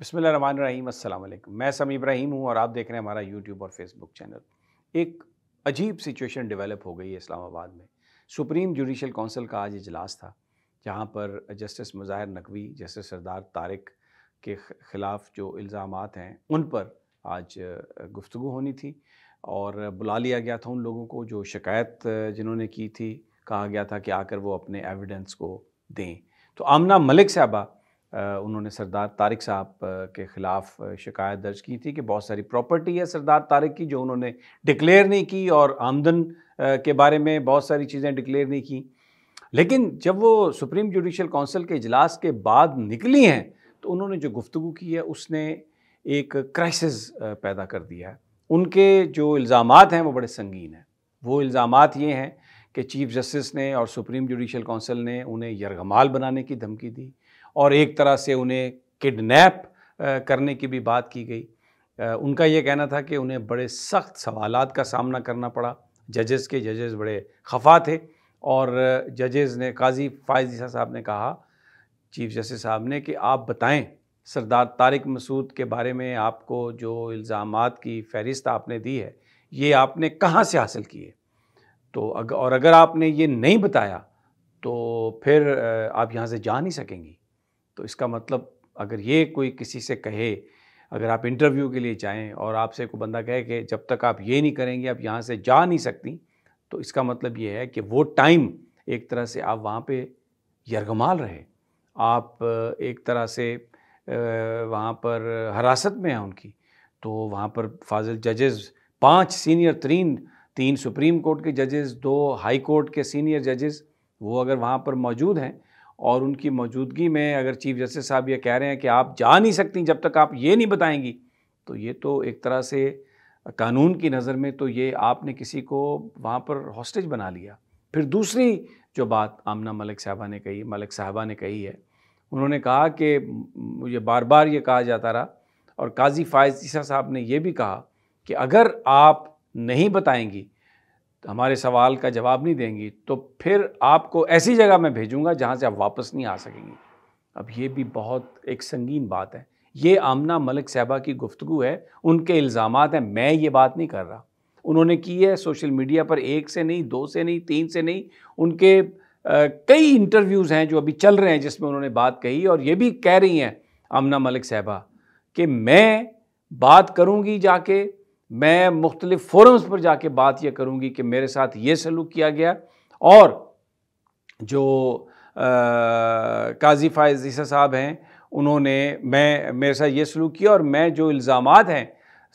बसमान रहीम मैं समी इब्राहिम हूँ और आप देख रहे हैं हमारा यूट्यूब और फेसबुक चैनल एक अजीब सिचुएशन डेवलप हो गई है इस्लामाबाद में सुप्रीम जुडिशल काउंसिल का आज इजलास था जहाँ पर जस्टिस मुजाहिर नकवी जस्टिस सरदार तारिक के ख़िलाफ़ जो इल्ज़ाम हैं उन पर आज गुफ्तु होनी थी और बुला लिया गया था उन लोगों को जो शिकायत जिन्होंने की थी कहा गया था कि आकर वो अपने एविडेंस को दें तो आमना मलिक साहबा उन्होंने सरदार तारिक साहब के ख़िलाफ़ शिकायत दर्ज की थी कि बहुत सारी प्रॉपर्टी है सरदार तारिक की जो उन्होंने डिक्लेयर नहीं की और आमदन के बारे में बहुत सारी चीज़ें डिक्लेयर नहीं की लेकिन जब वो सुप्रीम जुडिशल काउंसिल के इजलास के बाद निकली हैं तो उन्होंने जो गुफ्तु की है उसने एक क्राइसिस पैदा कर दिया है उनके जो इल्ज़ाम हैं वो बड़े संगीन हैं वो इल्ज़ाम ये हैं कि चीफ जस्टिस ने और सुप्रीम जुडिशल काउंसिल ने उन्हें यरगमाल बनाने की धमकी दी और एक तरह से उन्हें किडनैप करने की भी बात की गई उनका यह कहना था कि उन्हें बड़े सख्त सवाल का सामना करना पड़ा जजेस के जजेस बड़े खफा थे और जजेस ने काजी फायज ईसा साहब ने कहा चीफ जस्टिस साहब ने कि आप बताएं सरदार तारिक मसूद के बारे में आपको जो इल्ज़ाम की फहरिस्त आपने दी है ये आपने कहाँ से हासिल किए तो अग, और अगर आपने ये नहीं बताया तो फिर आप यहाँ से जा नहीं सकेंगी तो इसका मतलब अगर ये कोई किसी से कहे अगर आप इंटरव्यू के लिए जाएँ और आपसे कोई बंदा कहे कि जब तक आप ये नहीं करेंगे आप यहाँ से जा नहीं सकती तो इसका मतलब ये है कि वो टाइम एक तरह से आप वहाँ पे यरगमाल रहे आप एक तरह से वहाँ पर हरासत में हैं उनकी तो वहाँ पर फाजिल जजेस पांच सीनियर तीन तीन सुप्रीम कोर्ट के जजेस दो हाई कोर्ट के सीनियर जजेस वो अगर वहाँ पर मौजूद हैं और उनकी मौजूदगी में अगर चीफ जस्टिस साहब ये कह रहे हैं कि आप जा नहीं सकती जब तक आप ये नहीं बताएंगी तो ये तो एक तरह से कानून की नज़र में तो ये आपने किसी को वहाँ पर हॉस्टेज बना लिया फिर दूसरी जो बात आमना मलिक साहबा ने कही मलिक साहबा ने कही है उन्होंने कहा कि मुझे बार बार ये कहा जाता रहा और काजी फायज ईसा साहब ने यह भी कहा कि अगर आप नहीं बताएंगी हमारे सवाल का जवाब नहीं देंगी तो फिर आपको ऐसी जगह मैं भेजूंगा जहाँ से आप वापस नहीं आ सकेंगी अब ये भी बहुत एक संगीन बात है ये आमना मलिक साहबा की गुफ्तु है उनके इल्ज़ाम हैं मैं ये बात नहीं कर रहा उन्होंने की है सोशल मीडिया पर एक से नहीं दो से नहीं तीन से नहीं उनके आ, कई इंटरव्यूज़ हैं जो अभी चल रहे हैं जिसमें उन्होंने बात कही और ये भी कह रही हैं आमना मलिक साहबा कि मैं बात करूंगी जाके मैं मुख्तलिफ फोरम्स पर जाके बात यह करूँगी कि मेरे साथ ये सलूक किया गया और जो आ, काजी फायज ईसा साहब हैं उन्होंने मैं मेरे साथ ये सलूक किया और मैं जो इल्ज़ाम हैं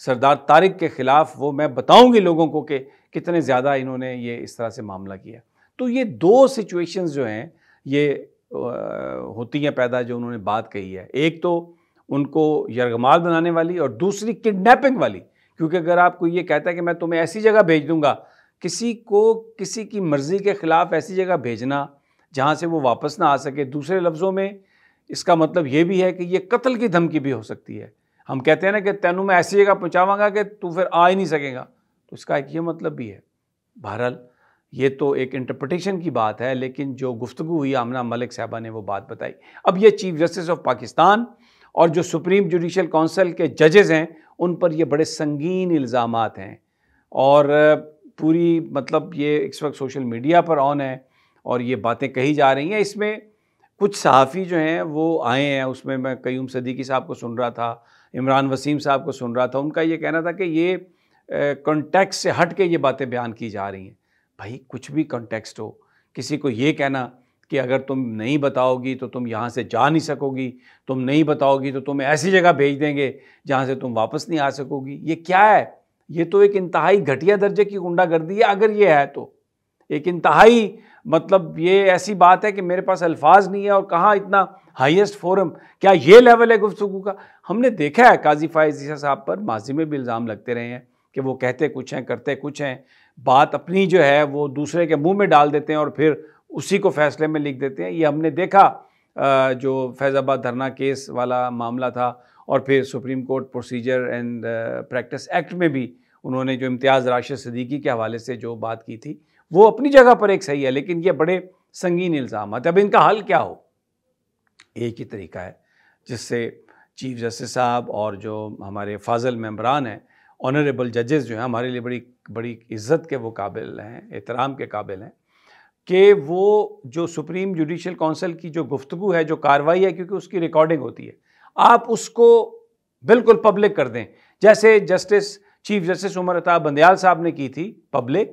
सरदार तारिक के ख़िलाफ़ वो मैं बताऊँगी लोगों को कि कितने ज़्यादा इन्होंने ये इस तरह से मामला किया तो ये दो सिचुएशंस जो हैं ये आ, होती हैं पैदा जो उन्होंने बात कही है एक तो उनको यरगमाल बनाने वाली और दूसरी किडनेपिंग वाली क्योंकि अगर आपको ये कहता है कि मैं तुम्हें ऐसी जगह भेज दूँगा किसी को किसी की मर्ज़ी के ख़िलाफ़ ऐसी जगह भेजना जहाँ से वो वापस ना आ सके दूसरे लफ्ज़ों में इसका मतलब ये भी है कि ये कत्ल की धमकी भी हो सकती है हम कहते हैं ना कि तेनू मैं ऐसी जगह पहुँचावाँगा कि तू फिर आ ही नहीं सकेगा तो इसका एक ये मतलब भी है बहरहाल ये तो एक इंटरप्रटेशन की बात है लेकिन जो गुफ्तु हुई आमना मलिक साहबा ने वो बात बताई अब ये चीफ जस्टिस ऑफ पाकिस्तान और जो सुप्रीम जुडिशल काउंसिल के जजेज़ हैं उन पर ये बड़े संगीन इल्ज़ाम हैं और पूरी मतलब ये इस वक्त सोशल मीडिया पर ऑन है और ये बातें कही जा रही हैं इसमें कुछ सहाफ़ी जो हैं वो आए हैं उसमें मैं कयूम सदीकी साहब को सुन रहा था इमरान वसीम साहब को सुन रहा था उनका ये कहना था कि ये कॉन्टेक्स्ट से हट के ये बातें बयान की जा रही हैं भाई कुछ भी कॉन्टेक्स्ट हो किसी को ये कहना कि अगर तुम नहीं बताओगी तो तुम यहाँ से जा नहीं सकोगी तुम नहीं बताओगी तो तुम्हें ऐसी जगह भेज देंगे जहाँ से तुम वापस नहीं आ सकोगी ये क्या है ये तो एक इंतहाई घटिया दर्जे की गुंडागर्दी है अगर ये है तो एक इंतहाई मतलब ये ऐसी बात है कि मेरे पास अल्फाज नहीं है और कहाँ इतना हाइस्ट फोरम क्या ये लेवल है गुफ्तु का हमने देखा है काजी फायजीसा साहब पर माजी में भी इल्ज़ाम लगते रहे हैं कि वो कहते कुछ हैं करते कुछ हैं बात अपनी जो है वो दूसरे के मुंह में डाल देते हैं और फिर उसी को फैसले में लिख देते हैं ये हमने देखा जो फैज़ाबाद धरना केस वाला मामला था और फिर supreme court procedure and practice act में भी उन्होंने जो इम्तियाज़ राशिद सदीकी के हवाले से जो बात की थी वो अपनी जगह पर एक सही है लेकिन ये बड़े संगीन इल्ज़ाम तो अब इनका हल क्या हो एक ही तरीका है जिससे चीफ जस्टिस साहब और जो हमारे फाजल मम्बरान हैं ऑनरेबल जजेस जो हैं हमारे लिए बड़ी बड़ी इज़्ज़त के वो काबिल हैं एहतराम के काबिल हैं कि वो जो सुप्रीम जुडिशल काउंसिल की जो गुफ्तु है जो कार्रवाई है क्योंकि उसकी रिकॉर्डिंग होती है आप उसको बिल्कुल पब्लिक कर दें जैसे justice chief justice Umar Ata Bandial sahab ने की थी पब्लिक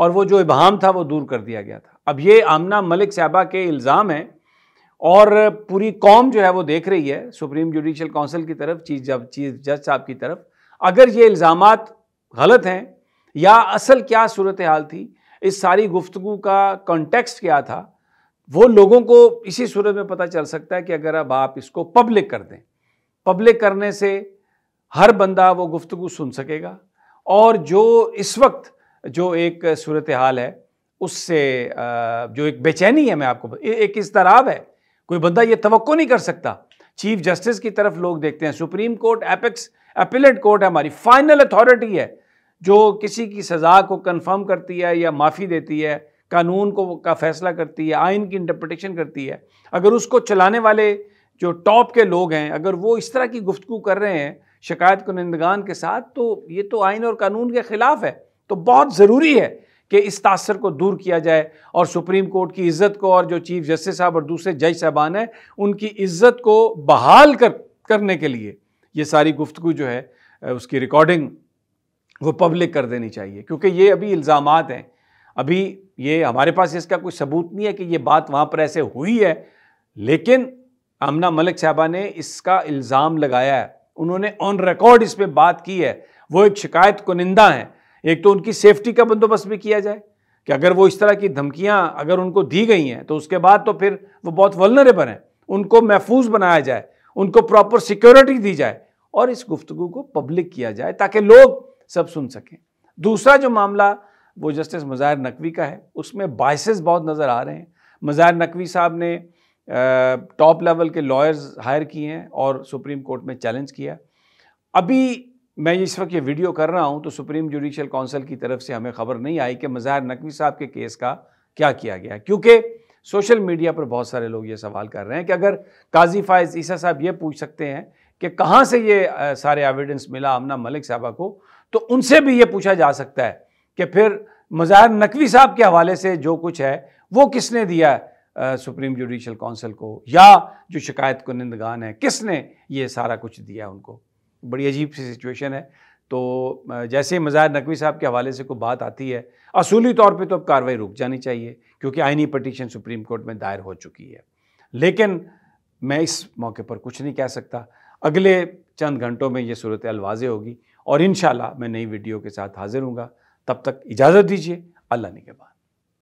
और वो जो इबहम था वो दूर कर दिया गया था अब ये आमना मलिक साहबा के इल्ज़ाम हैं और पूरी कौम जो है वो देख रही है सुप्रीम जुडिशल काउंसिल की तरफ चीफ जब चीफ जज साहब की तरफ अगर ये इल्ज़ाम गलत हैं या असल क्या सूरत हाल थी इस सारी गुफ्तु का कॉन्टेक्स्ट क्या था वो लोगों को इसी सूरत में पता चल सकता है कि अगर अब आप इसको पब्लिक कर दें पब्लिक करने से हर बंदा वो गुफ्तु सुन सकेगा और जो इस वक्त जो एक सूरत हाल है उससे जो एक बेचैनी है मैं आपको एक इसतराब है कोई बंदा ये तो नहीं कर सकता चीफ जस्टिस की तरफ लोग देखते हैं supreme court apex appellate court है हमारी फाइनल अथॉरिटी है जो किसी की सज़ा को कन्फर्म करती है या माफ़ी देती है कानून को का फैसला करती है आइन की इंटरप्रटेशन करती है अगर उसको चलाने वाले जो टॉप के लोग हैं अगर वो इस तरह की गुफ्तु कर रहे हैं शिकायत कुनंदगान के साथ तो ये तो आइन और कानून के ख़िलाफ़ है तो बहुत ज़रूरी है कि इस तासर को दूर किया जाए और सुप्रीम कोर्ट की इज़्ज़त को और जो चीफ जस्टिस साहब और दूसरे जज साहबान हैं उनकी इज़्ज़त को बहाल कर करने के लिए ये सारी गुफ्तु जो है उसकी रिकॉर्डिंग वो पब्लिक कर देनी चाहिए क्योंकि ये अभी इल्ज़ाम हैं अभी ये हमारे पास इसका कोई सबूत नहीं है कि ये बात वहाँ पर ऐसे हुई है लेकिन आमना मलिक साहबा ने इसका इल्ज़ाम लगाया है उन्होंने ऑन रिकॉर्ड इस पर बात की है वो एक शिकायत कुनिंदा हैं एक तो उनकी सेफ्टी का बंदोबस्त भी किया जाए कि अगर वो इस तरह की धमकियाँ अगर उनको दी गई हैं तो उसके बाद तो फिर वो बहुत वलनरेबल हैं उनको महफूज बनाया जाए उनको प्रॉपर सिक्योरिटी दी जाए और इस गुफ्तु को पब्लिक किया जाए ताकि लोग सब सुन सकें दूसरा जो मामला वो जस्टिस मज़ाहिर नकवी का है उसमें बाइसेस बहुत नज़र आ रहे हैं मज़ाहिर नकवी साहब ने टॉप लेवल के लॉयर्स हायर किए हैं और सुप्रीम कोर्ट में चैलेंज किया अभी मैं इस वक्त ये वीडियो कर रहा हूँ तो सुप्रीम जुडिशल काउंसिल की तरफ से हमें खबर नहीं आई कि मज़ाहिर नकवी साहब के केस का क्या किया गया क्योंकि सोशल मीडिया पर बहुत सारे लोग ये सवाल कर रहे हैं कि अगर काजी फायज ईसा साहब ये पूछ सकते हैं कि कहाँ से ये सारे एविडेंस मिला अमना मलिक साहबा को तो उनसे भी ये पूछा जा सकता है कि फिर मज़ार नकवी साहब के हवाले से जो कुछ है वो किसने दिया सुप्रीम जुडिशल काउंसिल को या जो शिकायत कुनंदगान है किसने ये सारा कुछ दिया उनको बड़ी अजीब सी सिचुएशन है तो जैसे ही मज़ार नकवी साहब के हवाले से कोई बात आती है असूली तौर पे तो अब कार्रवाई रुक जानी चाहिए क्योंकि आइनी पटिशन सुप्रीम कोर्ट में दायर हो चुकी है लेकिन मैं इस मौके पर कुछ नहीं कह सकता अगले चंद घंटों में ये सूरत अलवाजे होगी और इन मैं नई वीडियो के साथ हाजिर हूँ तब तक इजाज़त दीजिए अल्लाह ने के बाद